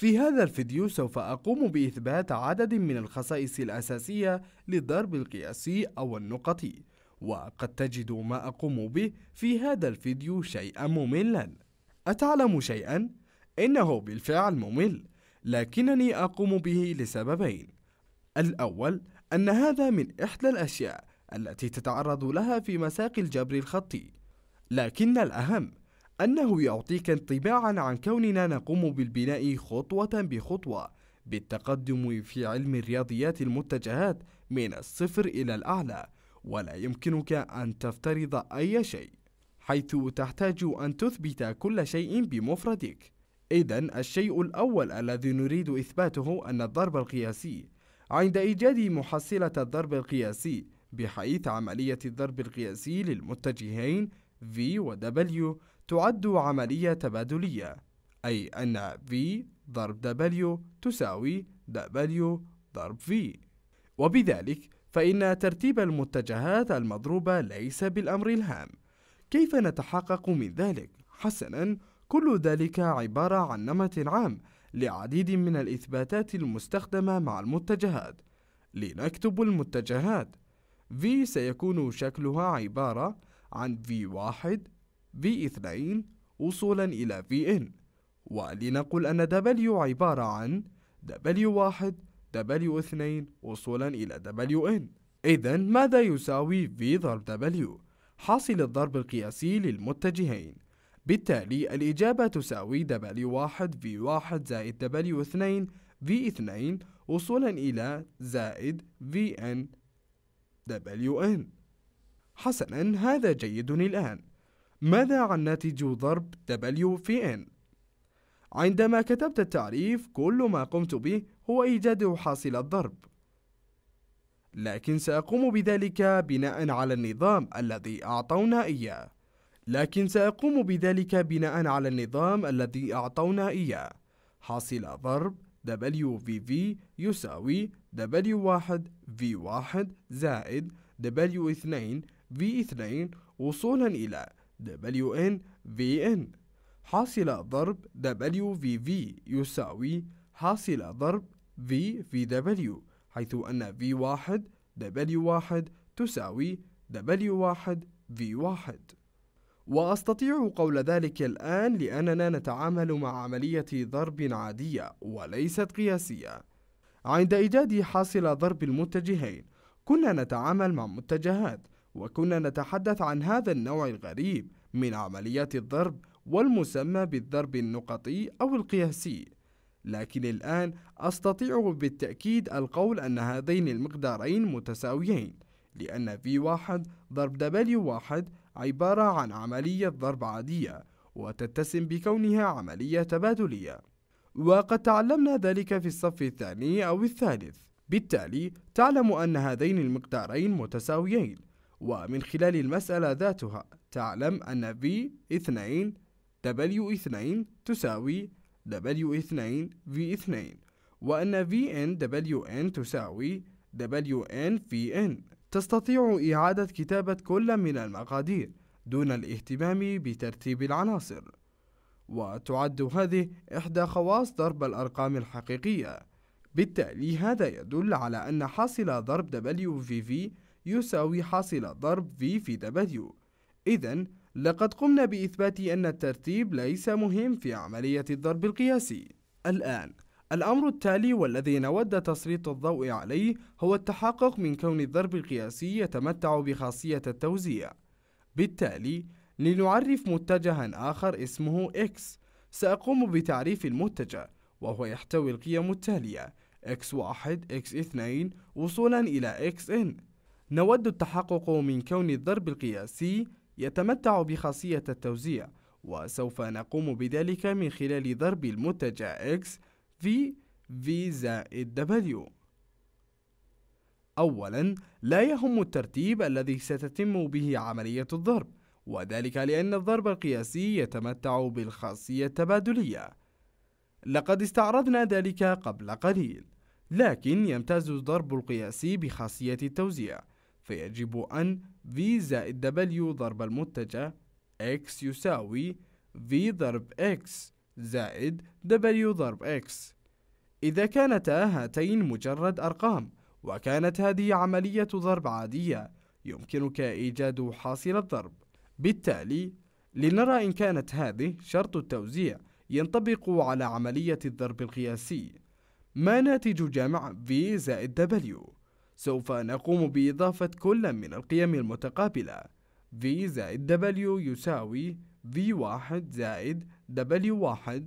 في هذا الفيديو سوف أقوم بإثبات عدد من الخصائص الأساسية للضرب القياسي أو النقطي وقد تجد ما أقوم به في هذا الفيديو شيئا مملا أتعلم شيئا؟ إنه بالفعل ممل لكنني أقوم به لسببين الأول أن هذا من إحدى الأشياء التي تتعرض لها في مساق الجبر الخطي لكن الأهم أنه يعطيك انطباعا عن كوننا نقوم بالبناء خطوة بخطوة بالتقدم في علم الرياضيات المتجهات من الصفر إلى الأعلى ولا يمكنك أن تفترض أي شيء حيث تحتاج أن تثبت كل شيء بمفردك إذا الشيء الأول الذي نريد إثباته أن الضرب القياسي عند إيجاد محصلة الضرب القياسي بحيث عملية الضرب القياسي للمتجهين V و W تعد عملية تبادلية أي أن V ضرب W تساوي W ضرب V وبذلك فإن ترتيب المتجهات المضروبة ليس بالأمر الهام كيف نتحقق من ذلك؟ حسناً كل ذلك عبارة عن نمط عام لعديد من الإثباتات المستخدمة مع المتجهات لنكتب المتجهات V سيكون شكلها عبارة عن V1 V2 وصولا إلى Vn ولنقل أن W عبارة عن W1 W2 وصولا إلى WN إذن ماذا يساوي V ضرب W؟ حاصل الضرب القياسي للمتجهين بالتالي الإجابة تساوي W1 V1 زائد W2 V2 وصولا إلى زائد VN WN حسنا هذا جيد الآن ماذا عن ناتج ضرب W في N؟ عندما كتبت التعريف كل ما قمت به هو إيجاد حاصل الضرب لكن سأقوم بذلك بناء على النظام الذي أعطونا إياه لكن سأقوم بذلك بناء على النظام الذي أعطونا إياه حاصل ضرب WVV يساوي W1 V1 زائد W2 V2 وصولا إلى WN VN حاصل ضرب WVV يساوي حاصل ضرب V VW حيث أن V1 W1 تساوي W1 V1 وأستطيع قول ذلك الآن لأننا نتعامل مع عملية ضرب عادية وليست قياسية عند إيجاد حاصل ضرب المتجهين كنا نتعامل مع متجهات وكنا نتحدث عن هذا النوع الغريب من عمليات الضرب والمسمى بالضرب النقطي أو القياسي لكن الآن أستطيع بالتأكيد القول أن هذين المقدارين متساويين لأن V1 ضرب W1 عبارة عن عملية ضرب عادية وتتسم بكونها عملية تبادلية وقد تعلمنا ذلك في الصف الثاني أو الثالث بالتالي تعلم أن هذين المقدارين متساويين ومن خلال المسألة ذاتها تعلم أن V2 W2 تساوي W2 V2 وأن VN WN تساوي WN VN تستطيع إعادة كتابة كل من المقادير دون الاهتمام بترتيب العناصر وتعد هذه إحدى خواص ضرب الأرقام الحقيقية بالتالي هذا يدل على أن حاصل ضرب WVV يساوي حاصل ضرب V في W إذا لقد قمنا بإثبات أن الترتيب ليس مهم في عملية الضرب القياسي الآن الأمر التالي والذي نود تسليط الضوء عليه هو التحقق من كون الضرب القياسي يتمتع بخاصية التوزيع بالتالي لنعرف متجها آخر اسمه X سأقوم بتعريف المتجه وهو يحتوي القيم التالية x1 x2 وصولا إلى xn نود التحقق من كون الضرب القياسي يتمتع بخاصية التوزيع وسوف نقوم بذلك من خلال ضرب المتجه x في v زائد w أولا لا يهم الترتيب الذي ستتم به عملية الضرب وذلك لأن الضرب القياسي يتمتع بالخاصية التبادلية لقد استعرضنا ذلك قبل قليل لكن يمتاز الضرب القياسي بخاصية التوزيع فيجب أن V زائد W ضرب المتجه X يساوي V ضرب X زائد W ضرب X إذا كانتا هاتين مجرد أرقام وكانت هذه عملية ضرب عادية يمكنك إيجاد حاصل الضرب بالتالي لنرى إن كانت هذه شرط التوزيع ينطبق على عملية الضرب القياسي ما ناتج جمع V زائد W سوف نقوم بإضافة كل من القيم المتقابلة V زائد W يساوي V1 زائد W1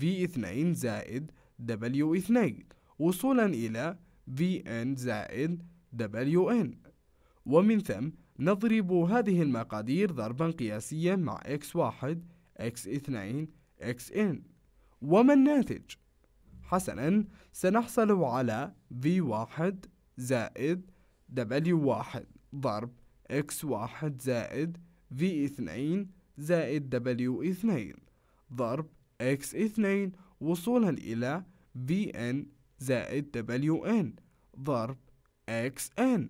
V2 زائد W2 وصولا إلى Vn زائد Wn ومن ثم نضرب هذه المقادير ضربا قياسيا مع x1 x2 xn وما الناتج؟ حسنا سنحصل على V1 زائد W واحد ضرب X واحد زائد V اثنين زائد W اثنين ضرب X اثنين وصولا إلى VN زائد WN ضرب XN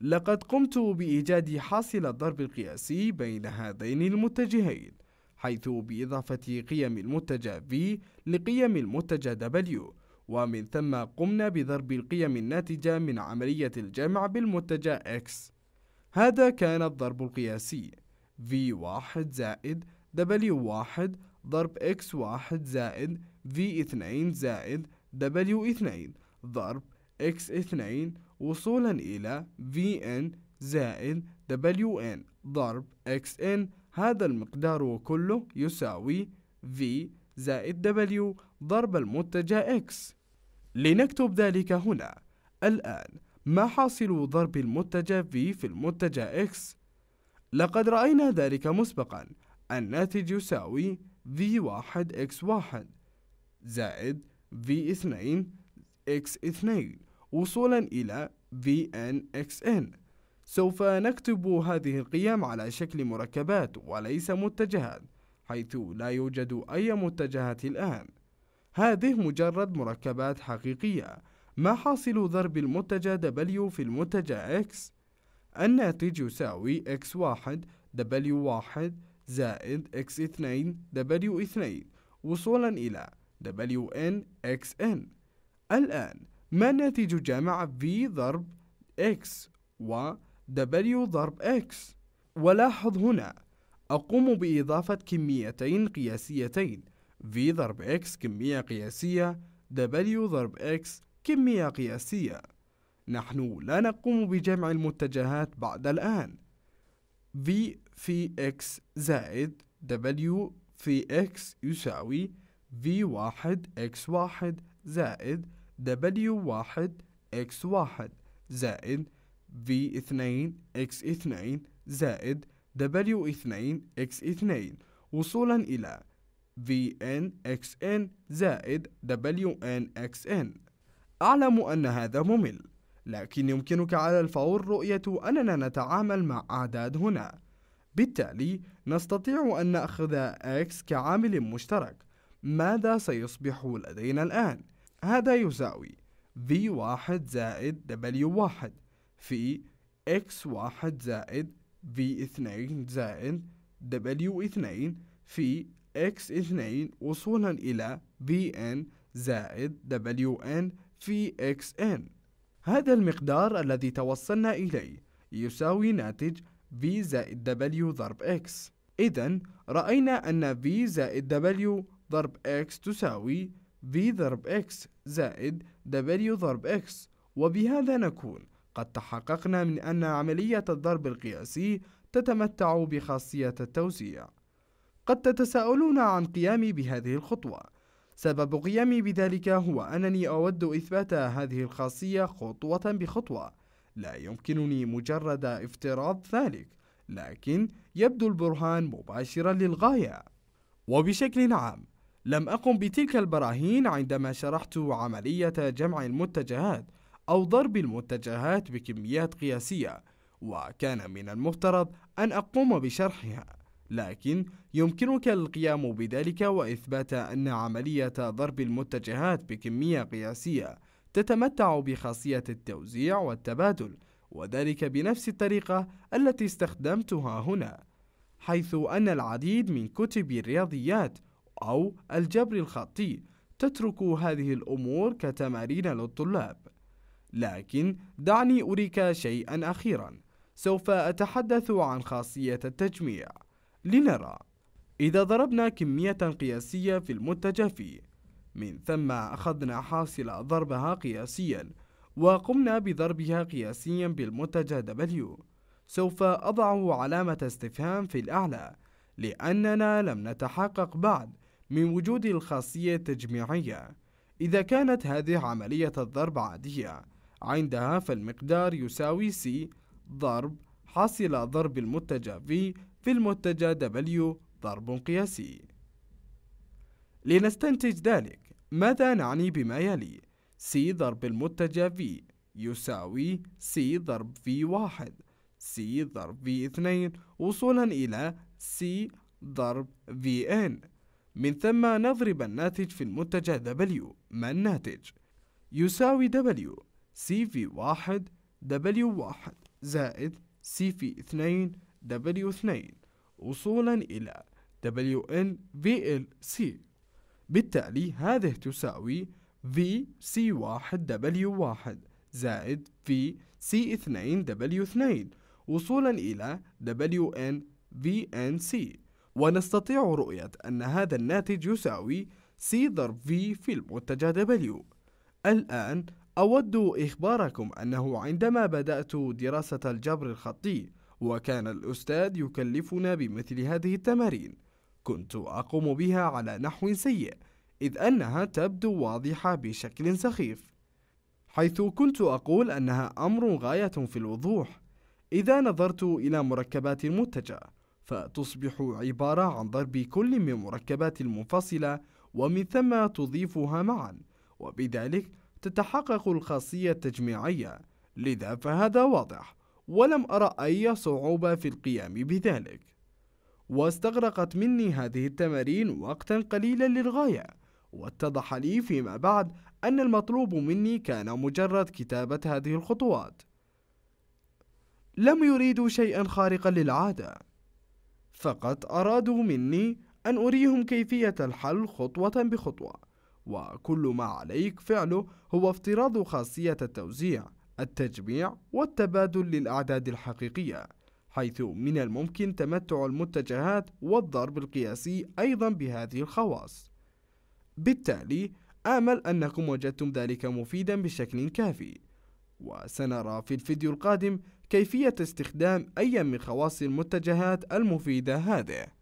لقد قمت بإيجاد حاصل الضرب القياسي بين هذين المتجهين حيث بإضافة قيم المتجه V لقيم المتجه W ومن ثم قمنا بضرب القيم الناتجة من عملية الجمع بالمتجه x هذا كان الضرب القياسي v1 زائد w1 ضرب x1 زائد v2 زائد w2 ضرب x2 وصولا إلى vn زائد wn ضرب xn هذا المقدار كله يساوي v زائد w ضرب المتجه x لنكتب ذلك هنا الآن ما حاصل ضرب المتجه V في المتجه X؟ لقد رأينا ذلك مسبقا الناتج يساوي V1 X1 زائد V2 X2 وصولا إلى Vn Xn سوف نكتب هذه القيم على شكل مركبات وليس متجهات حيث لا يوجد أي متجهات الآن هذه مجرد مركبات حقيقية ما حاصل ضرب المتجه W في المتجه X؟ الناتج يساوي X1 W1 زائد X2 W2 وصولا إلى WN XN الآن ما ناتج جمع V ضرب X و W ضرب X؟ ولاحظ هنا أقوم بإضافة كميتين قياسيتين V ضرب X كمية قياسية W ضرب X كمية قياسية نحن لا نقوم بجمع المتجهات بعد الآن V في X زائد W في X يساوي V1 X1 زائد W1 X1 زائد V2 X2 زائد W2 X2 وصولا إلى VNXN زائد WNXN أعلم أن هذا ممل لكن يمكنك على الفور رؤية أننا نتعامل مع أعداد هنا بالتالي نستطيع أن نأخذ X كعامل مشترك ماذا سيصبح لدينا الآن؟ هذا يساوي V1 زائد W1 في X1 زائد V2 زائد W2 في x اثنين وصولا إلى vn زائد wn في xn هذا المقدار الذي توصلنا إليه يساوي ناتج v زائد w ضرب x إذا رأينا أن v زائد w ضرب x تساوي v ضرب x زائد w ضرب x وبهذا نكون قد تحققنا من أن عملية الضرب القياسي تتمتع بخاصية التوزيع قد تتساءلون عن قيامي بهذه الخطوة سبب قيامي بذلك هو أنني أود إثبات هذه الخاصية خطوة بخطوة لا يمكنني مجرد افتراض ذلك لكن يبدو البرهان مباشرا للغاية وبشكل عام لم أقم بتلك البراهين عندما شرحت عملية جمع المتجهات أو ضرب المتجهات بكميات قياسية وكان من المفترض أن أقوم بشرحها لكن يمكنك القيام بذلك وإثبات أن عملية ضرب المتجهات بكمية قياسية تتمتع بخاصية التوزيع والتبادل وذلك بنفس الطريقة التي استخدمتها هنا حيث أن العديد من كتب الرياضيات أو الجبر الخطي تترك هذه الأمور كتمارين للطلاب لكن دعني أريك شيئا أخيرا سوف أتحدث عن خاصية التجميع لنرى إذا ضربنا كمية قياسية في المتجه في من ثم أخذنا حاصل ضربها قياسيا وقمنا بضربها قياسيا بالمتجه W سوف أضع علامة استفهام في الأعلى لأننا لم نتحقق بعد من وجود الخاصية التجميعية إذا كانت هذه عملية الضرب عادية عندها فالمقدار يساوي C ضرب حاصل ضرب المتجه V في المتجى W ضرب قياسي لنستنتج ذلك ماذا نعني بما يلي C ضرب المتجى V يساوي C ضرب V1 C ضرب V2 وصولا إلى C ضرب Vn من ثم نضرب الناتج في المتجى W ما الناتج يساوي W CV1 W1 زائد CV2 W2 وصولا إلى WNVLC بالتالي هذه تساوي VC1W1 زائد VC2W2 وصولا إلى WNVNC ونستطيع رؤية أن هذا الناتج يساوي C ضرب V في المتجه W الآن أود إخباركم أنه عندما بدأت دراسة الجبر الخطي وكان الأستاذ يكلفنا بمثل هذه التمارين كنت أقوم بها على نحو سيء إذ أنها تبدو واضحة بشكل سخيف حيث كنت أقول أنها أمر غاية في الوضوح إذا نظرت إلى مركبات المتجه فتصبح عبارة عن ضرب كل من مركبات المنفصلة ومن ثم تضيفها معا وبذلك تتحقق الخاصية التجميعية لذا فهذا واضح ولم أرى أي صعوبة في القيام بذلك واستغرقت مني هذه التمارين وقتا قليلا للغاية واتضح لي فيما بعد أن المطلوب مني كان مجرد كتابة هذه الخطوات لم يريدوا شيئا خارقا للعادة فقط أرادوا مني أن أريهم كيفية الحل خطوة بخطوة وكل ما عليك فعله هو افتراض خاصية التوزيع التجميع والتبادل للأعداد الحقيقية حيث من الممكن تمتع المتجهات والضرب القياسي أيضا بهذه الخواص بالتالي آمل أنكم وجدتم ذلك مفيدا بشكل كافي وسنرى في الفيديو القادم كيفية استخدام أي من خواص المتجهات المفيدة هذه